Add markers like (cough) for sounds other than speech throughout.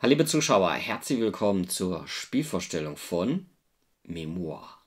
Hallo Liebe Zuschauer, herzlich willkommen zur Spielvorstellung von Memoir.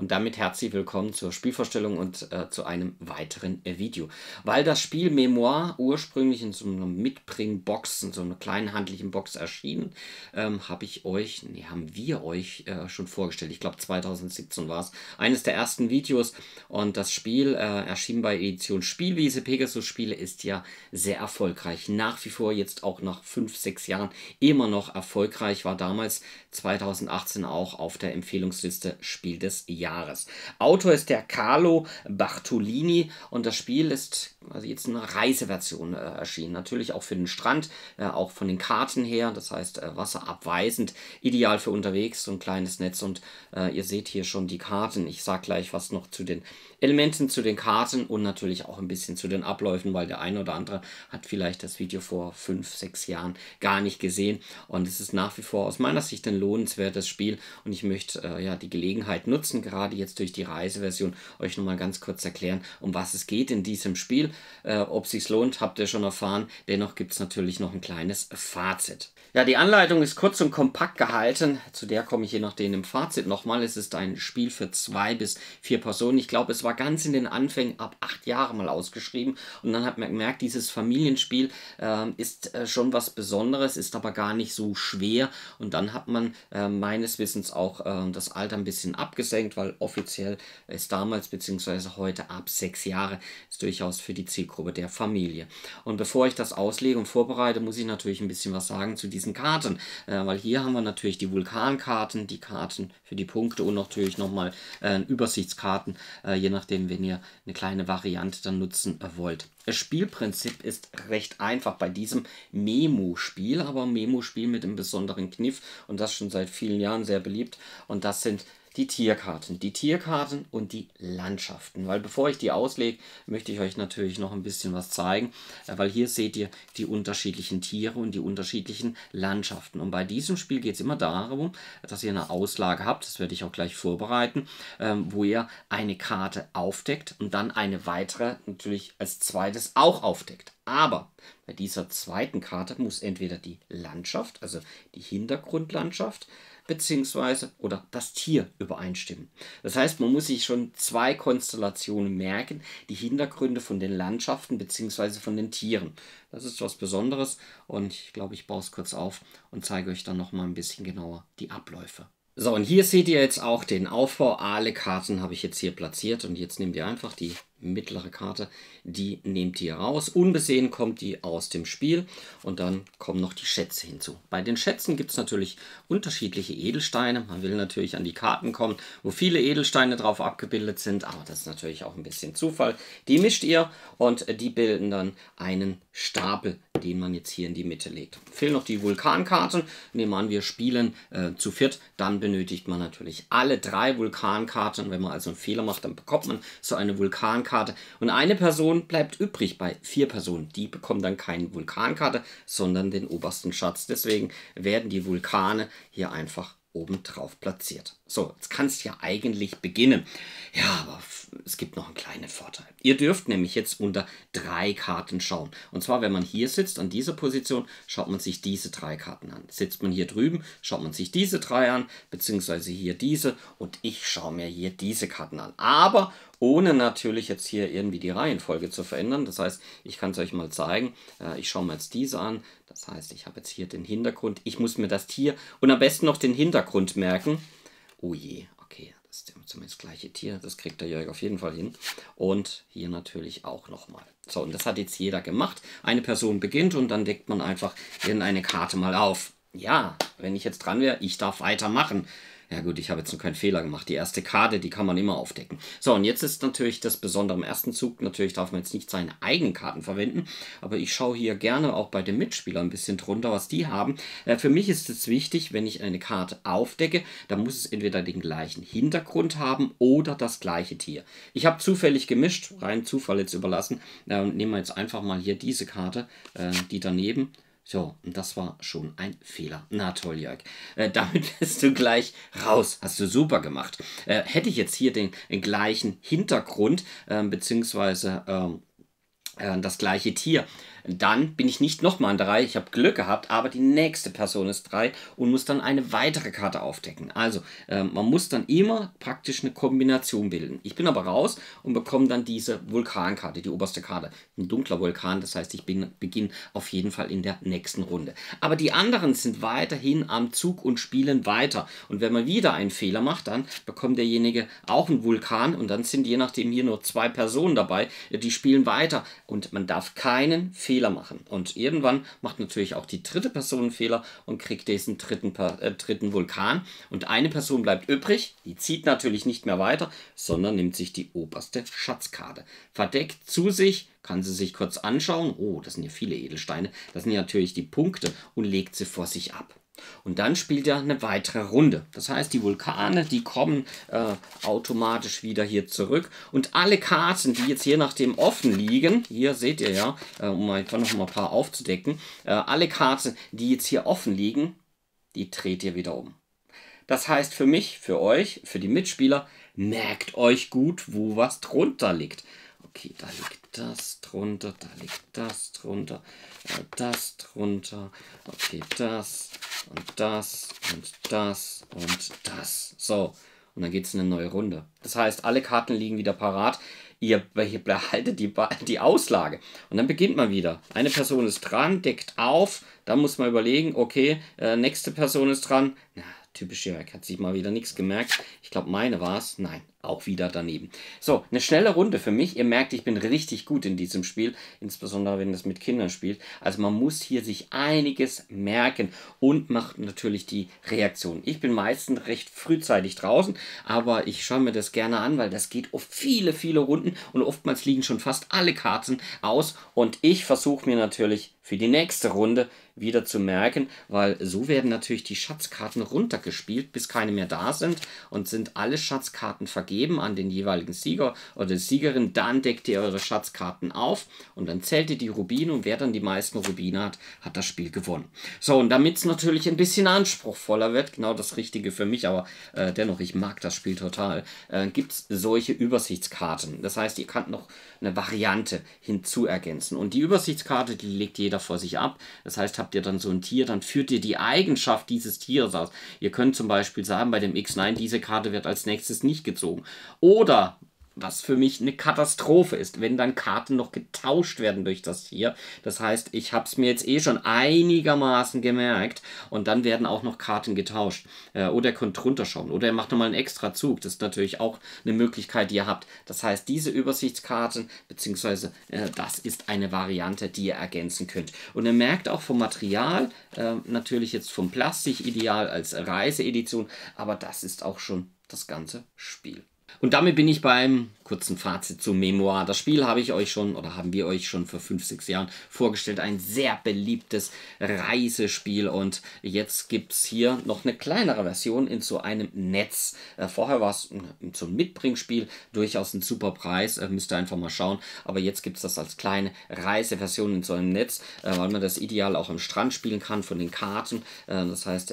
Und damit herzlich willkommen zur Spielvorstellung und äh, zu einem weiteren äh, Video. Weil das Spiel Memoir ursprünglich in so einer Mitbringbox, in so einer kleinen handlichen Box erschienen, ähm, habe ich euch, nee, haben wir euch äh, schon vorgestellt. Ich glaube 2017 war es, eines der ersten Videos. Und das Spiel äh, erschien bei Edition Spielwiese. Pegasus Spiele ist ja sehr erfolgreich. Nach wie vor jetzt auch nach 5, 6 Jahren immer noch erfolgreich. War damals 2018 auch auf der Empfehlungsliste Spiel des Jahres. Jahres. Autor ist der Carlo Bartolini und das Spiel ist also jetzt eine Reiseversion äh, erschienen. Natürlich auch für den Strand, äh, auch von den Karten her, das heißt äh, wasserabweisend, ideal für unterwegs, so ein kleines Netz und äh, ihr seht hier schon die Karten. Ich sage gleich was noch zu den Elementen, zu den Karten und natürlich auch ein bisschen zu den Abläufen, weil der eine oder andere hat vielleicht das Video vor fünf, sechs Jahren gar nicht gesehen und es ist nach wie vor aus meiner Sicht ein lohnenswertes Spiel und ich möchte äh, ja die Gelegenheit nutzen, gerade gerade jetzt durch die Reiseversion euch nochmal ganz kurz erklären, um was es geht in diesem Spiel. Äh, ob sich's lohnt, habt ihr schon erfahren. Dennoch gibt es natürlich noch ein kleines Fazit. Ja, die Anleitung ist kurz und kompakt gehalten. Zu der komme ich je nachdem im Fazit nochmal. Es ist ein Spiel für zwei bis vier Personen. Ich glaube, es war ganz in den Anfängen ab acht Jahren mal ausgeschrieben. Und dann hat man gemerkt, dieses Familienspiel äh, ist äh, schon was Besonderes, ist aber gar nicht so schwer. Und dann hat man äh, meines Wissens auch äh, das Alter ein bisschen abgesenkt, weil Fußball offiziell ist damals bzw. heute ab sechs Jahre, ist durchaus für die Zielgruppe der Familie. Und bevor ich das auslege und vorbereite, muss ich natürlich ein bisschen was sagen zu diesen Karten, äh, weil hier haben wir natürlich die Vulkankarten, die Karten für die Punkte und natürlich nochmal äh, Übersichtskarten, äh, je nachdem, wenn ihr eine kleine Variante dann nutzen äh, wollt. Das Spielprinzip ist recht einfach bei diesem Memo-Spiel, aber Memo-Spiel mit einem besonderen Kniff und das schon seit vielen Jahren sehr beliebt. Und das sind die Tierkarten, die Tierkarten und die Landschaften. Weil bevor ich die auslege, möchte ich euch natürlich noch ein bisschen was zeigen, äh, weil hier seht ihr die unterschiedlichen Tiere und die unterschiedlichen Landschaften. Und bei diesem Spiel geht es immer darum, dass ihr eine Auslage habt, das werde ich auch gleich vorbereiten, ähm, wo ihr eine Karte aufdeckt und dann eine weitere natürlich als zweites auch aufdeckt. Aber bei dieser zweiten Karte muss entweder die Landschaft, also die Hintergrundlandschaft, beziehungsweise oder das Tier übereinstimmen. Das heißt, man muss sich schon zwei Konstellationen merken, die Hintergründe von den Landschaften beziehungsweise von den Tieren. Das ist was Besonderes und ich glaube, ich baue es kurz auf und zeige euch dann nochmal ein bisschen genauer die Abläufe. So, und hier seht ihr jetzt auch den Aufbau. Alle Karten habe ich jetzt hier platziert und jetzt nehmt ihr einfach die mittlere Karte, die nehmt ihr raus. Unbesehen kommt die aus dem Spiel und dann kommen noch die Schätze hinzu. Bei den Schätzen gibt es natürlich unterschiedliche Edelsteine. Man will natürlich an die Karten kommen, wo viele Edelsteine drauf abgebildet sind, aber das ist natürlich auch ein bisschen Zufall. Die mischt ihr und die bilden dann einen Stapel, den man jetzt hier in die Mitte legt. Fehlen noch die Vulkankarten. Nehmen wir an, wir spielen äh, zu viert, dann benötigt man natürlich alle drei Vulkankarten. Wenn man also einen Fehler macht, dann bekommt man so eine Vulkankarte Vulkankarte. Und eine Person bleibt übrig bei vier Personen. Die bekommen dann keine Vulkankarte, sondern den obersten Schatz. Deswegen werden die Vulkane hier einfach oben drauf platziert. So, jetzt kann es ja eigentlich beginnen. Ja, aber es gibt noch einen kleinen Vorteil. Ihr dürft nämlich jetzt unter drei Karten schauen. Und zwar, wenn man hier sitzt, an dieser Position, schaut man sich diese drei Karten an. Sitzt man hier drüben, schaut man sich diese drei an, beziehungsweise hier diese. Und ich schaue mir hier diese Karten an. Aber ohne natürlich jetzt hier irgendwie die Reihenfolge zu verändern. Das heißt, ich kann es euch mal zeigen. Äh, ich schaue mir jetzt diese an. Das heißt, ich habe jetzt hier den Hintergrund. Ich muss mir das Tier und am besten noch den Hintergrund merken. Oh je, okay, das ist zumindest das gleiche Tier. Das kriegt der Jörg auf jeden Fall hin. Und hier natürlich auch nochmal. So, und das hat jetzt jeder gemacht. Eine Person beginnt und dann deckt man einfach irgendeine Karte mal auf. Ja, wenn ich jetzt dran wäre, ich darf weitermachen. Ja gut, ich habe jetzt noch keinen Fehler gemacht. Die erste Karte, die kann man immer aufdecken. So, und jetzt ist natürlich das Besondere im ersten Zug. Natürlich darf man jetzt nicht seine eigenen Karten verwenden, aber ich schaue hier gerne auch bei den Mitspielern ein bisschen drunter, was die haben. Äh, für mich ist es wichtig, wenn ich eine Karte aufdecke, dann muss es entweder den gleichen Hintergrund haben oder das gleiche Tier. Ich habe zufällig gemischt, rein Zufall jetzt überlassen. Äh, und nehmen wir jetzt einfach mal hier diese Karte, äh, die daneben ist so, und das war schon ein Fehler. Na toll, Jörg. Äh, damit (laughs) bist du gleich raus. Hast du super gemacht. Äh, hätte ich jetzt hier den, den gleichen Hintergrund, ähm, ähm, äh, beziehungsweise das gleiche Tier dann bin ich nicht nochmal an 3, ich habe Glück gehabt, aber die nächste Person ist 3 und muss dann eine weitere Karte aufdecken. Also äh, man muss dann immer praktisch eine Kombination bilden. Ich bin aber raus und bekomme dann diese Vulkankarte, die oberste Karte. Ein dunkler Vulkan, das heißt, ich beginne auf jeden Fall in der nächsten Runde. Aber die anderen sind weiterhin am Zug und spielen weiter. Und wenn man wieder einen Fehler macht, dann bekommt derjenige auch einen Vulkan und dann sind je nachdem hier nur zwei Personen dabei, die spielen weiter. Und man darf keinen Fehler Fehler machen. Und irgendwann macht natürlich auch die dritte Person einen Fehler und kriegt diesen dritten, äh, dritten Vulkan. Und eine Person bleibt übrig, die zieht natürlich nicht mehr weiter, sondern nimmt sich die oberste Schatzkarte. Verdeckt zu sich, kann sie sich kurz anschauen. Oh, das sind ja viele Edelsteine. Das sind ja natürlich die Punkte und legt sie vor sich ab. Und dann spielt er eine weitere Runde. Das heißt, die Vulkane, die kommen äh, automatisch wieder hier zurück. Und alle Karten, die jetzt hier nach dem offen liegen, hier seht ihr ja, äh, um einfach noch mal ein paar aufzudecken, äh, alle Karten, die jetzt hier offen liegen, die dreht ihr wieder um. Das heißt für mich, für euch, für die Mitspieler, merkt euch gut, wo was drunter liegt. Okay, da liegt das drunter, da liegt das drunter, äh, das drunter, okay, das und das und das und das. So, und dann geht es in eine neue Runde. Das heißt, alle Karten liegen wieder parat. Ihr behaltet die, die Auslage. Und dann beginnt man wieder. Eine Person ist dran, deckt auf. Dann muss man überlegen, okay, äh, nächste Person ist dran. Na, typisch Jörg, hat sich mal wieder nichts gemerkt. Ich glaube, meine war es. Nein, auch wieder daneben. So, eine schnelle Runde für mich. Ihr merkt, ich bin richtig gut in diesem Spiel, insbesondere wenn das mit Kindern spielt. Also man muss hier sich einiges merken und macht natürlich die Reaktion. Ich bin meistens recht frühzeitig draußen, aber ich schaue mir das gerne an, weil das geht oft viele, viele Runden und oftmals liegen schon fast alle Karten aus und ich versuche mir natürlich für die nächste Runde wieder zu merken, weil so werden natürlich die Schatzkarten runtergespielt, bis keine mehr da sind und sind alle Schatzkarten vergessen geben an den jeweiligen Sieger oder Siegerin. Dann deckt ihr eure Schatzkarten auf und dann zählt ihr die Rubine und wer dann die meisten Rubine hat, hat das Spiel gewonnen. So, und damit es natürlich ein bisschen anspruchsvoller wird, genau das Richtige für mich, aber äh, dennoch, ich mag das Spiel total, äh, gibt es solche Übersichtskarten. Das heißt, ihr könnt noch eine Variante hinzu ergänzen. Und die Übersichtskarte, die legt jeder vor sich ab. Das heißt, habt ihr dann so ein Tier, dann führt ihr die Eigenschaft dieses Tieres aus. Ihr könnt zum Beispiel sagen, bei dem X9, diese Karte wird als nächstes nicht gezogen oder was für mich eine Katastrophe ist, wenn dann Karten noch getauscht werden durch das hier. Das heißt, ich habe es mir jetzt eh schon einigermaßen gemerkt und dann werden auch noch Karten getauscht. Äh, oder ihr könnt runterschauen oder er macht nochmal einen extra Zug. Das ist natürlich auch eine Möglichkeit, die ihr habt. Das heißt, diese Übersichtskarten, beziehungsweise äh, das ist eine Variante, die ihr ergänzen könnt. Und ihr merkt auch vom Material, äh, natürlich jetzt vom Plastik ideal als Reiseedition, aber das ist auch schon das ganze Spiel. Und damit bin ich beim kurzen Fazit zu Memoir. Das Spiel habe ich euch schon oder haben wir euch schon vor 5, 6 Jahren vorgestellt. Ein sehr beliebtes Reisespiel und jetzt gibt es hier noch eine kleinere Version in so einem Netz. Äh, vorher war es so ein Mitbringspiel, durchaus ein super Preis, äh, müsst ihr einfach mal schauen. Aber jetzt gibt es das als kleine Reiseversion in so einem Netz, äh, weil man das ideal auch am Strand spielen kann von den Karten. das heißt,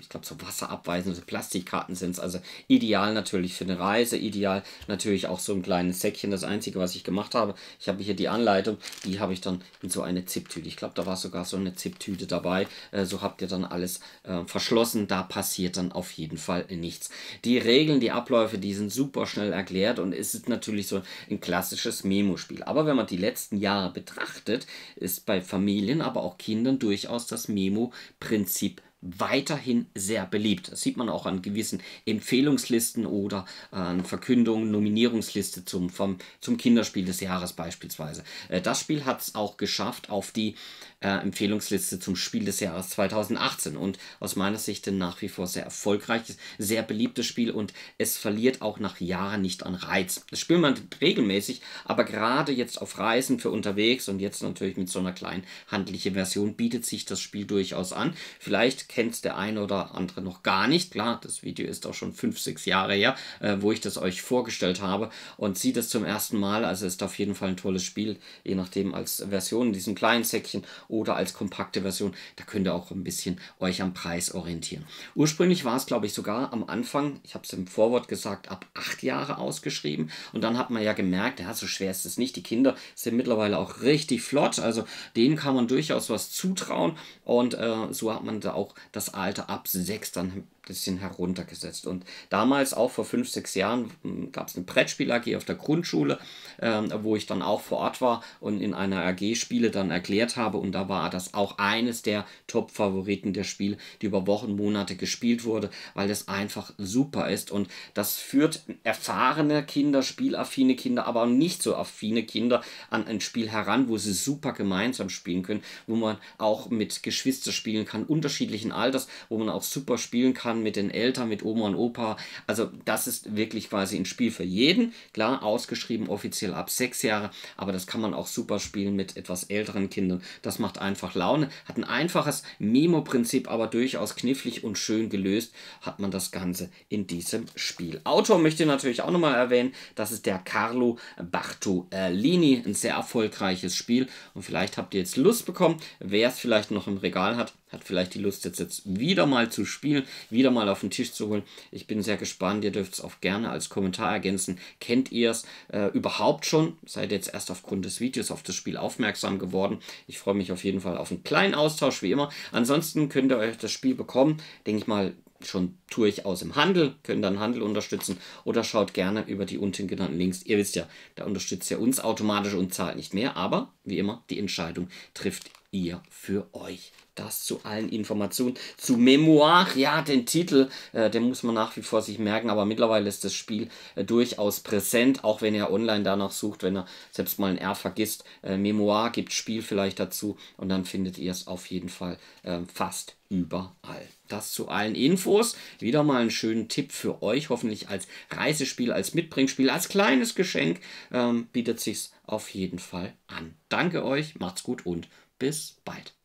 ich glaube, so wasserabweisende Plastikkarten sind es also ideal natürlich für eine Reise, ideal natürlich auch so so ein kleines Säckchen. Das Einzige, was ich gemacht habe, ich habe hier die Anleitung, die habe ich dann in so eine Zipptüte. Ich glaube, da war sogar so eine Zipptüte dabei. Äh, so habt ihr dann alles äh, verschlossen. Da passiert dann auf jeden Fall nichts. Die Regeln, die Abläufe, die sind super schnell erklärt und es ist natürlich so ein klassisches Memo-Spiel. Aber wenn man die letzten Jahre betrachtet, ist bei Familien, aber auch Kindern durchaus das Memo-Prinzip weiterhin sehr beliebt. Das sieht man auch an gewissen Empfehlungslisten oder äh, an Verkündungen, Nominierungsliste zum, vom, zum Kinderspiel des Jahres beispielsweise. Äh, das Spiel hat es auch geschafft, auf die äh, Empfehlungsliste zum Spiel des Jahres 2018 und aus meiner Sicht nach wie vor sehr erfolgreiches, sehr beliebtes Spiel und es verliert auch nach Jahren nicht an Reiz. Das spielt man regelmäßig, aber gerade jetzt auf Reisen für unterwegs und jetzt natürlich mit so einer kleinen handlichen Version bietet sich das Spiel durchaus an. Vielleicht kennt der eine oder andere noch gar nicht. Klar, das Video ist auch schon 5, 6 Jahre her, äh, wo ich das euch vorgestellt habe und sieht es zum ersten Mal. Also ist auf jeden Fall ein tolles Spiel, je nachdem als Version in diesem kleinen Säckchen oder als kompakte Version. Da könnt ihr auch ein bisschen euch am Preis orientieren. Ursprünglich war es, glaube ich, sogar am Anfang, ich habe es im Vorwort gesagt, ab acht Jahre ausgeschrieben. Und dann hat man ja gemerkt, ja, so schwer ist es nicht. Die Kinder sind mittlerweile auch richtig flott. Also denen kann man durchaus was zutrauen. Und äh, so hat man da auch das Alter ab sechs dann bisschen heruntergesetzt. Und damals, auch vor fünf, sechs Jahren, gab es eine Brettspiel-AG auf der Grundschule, ähm, wo ich dann auch vor Ort war und in einer AG Spiele dann erklärt habe. Und da war das auch eines der Top-Favoriten der Spiele, die über Wochen, Monate gespielt wurde, weil das einfach super ist. Und das führt erfahrene Kinder, spielaffine Kinder, aber auch nicht so affine Kinder an ein Spiel heran, wo sie super gemeinsam spielen können, wo man auch mit Geschwister spielen kann, unterschiedlichen Alters, wo man auch super spielen kann kann, mit den Eltern, mit Oma und Opa. Also das ist wirklich quasi ein Spiel für jeden. Klar, ausgeschrieben offiziell ab sechs Jahre, aber das kann man auch super spielen mit etwas älteren Kindern. Das macht einfach Laune. Hat ein einfaches Mimo-Prinzip, aber durchaus knifflig und schön gelöst hat man das Ganze in diesem Spiel. Autor möchte natürlich auch nochmal erwähnen, das ist der Carlo Bartolini, ein sehr erfolgreiches Spiel und vielleicht habt ihr jetzt Lust bekommen, wer es vielleicht noch im Regal hat, hat vielleicht die Lust, jetzt, jetzt wieder mal zu spielen, wieder mal auf den Tisch zu holen. Ich bin sehr gespannt. Ihr dürft es auch gerne als Kommentar ergänzen. Kennt ihr es äh, überhaupt schon? Seid jetzt erst aufgrund des Videos auf das Spiel aufmerksam geworden. Ich freue mich auf jeden Fall auf einen kleinen Austausch, wie immer. Ansonsten könnt ihr euch das Spiel bekommen. Denke ich mal, schon durchaus im Handel, können dann Handel unterstützen oder schaut gerne über die unten genannten Links. Ihr wisst ja, da unterstützt ihr uns automatisch und zahlt nicht mehr, aber wie immer, die Entscheidung trifft ihr für euch. Das zu allen Informationen. Zu Memoir, ja, den Titel, äh, den muss man nach wie vor sich merken, aber mittlerweile ist das Spiel äh, durchaus präsent, auch wenn ihr online danach sucht, wenn ihr selbst mal ein R vergisst. Äh, Memoir gibt Spiel vielleicht dazu und dann findet ihr es auf jeden Fall äh, fast überall. Das zu allen Infos. Wieder mal einen schönen Tipp für euch, hoffentlich als Reisespiel, als Mitbringspiel, als kleines Geschenk ähm, bietet sich's auf jeden Fall an. Danke euch, macht's gut und bis bald.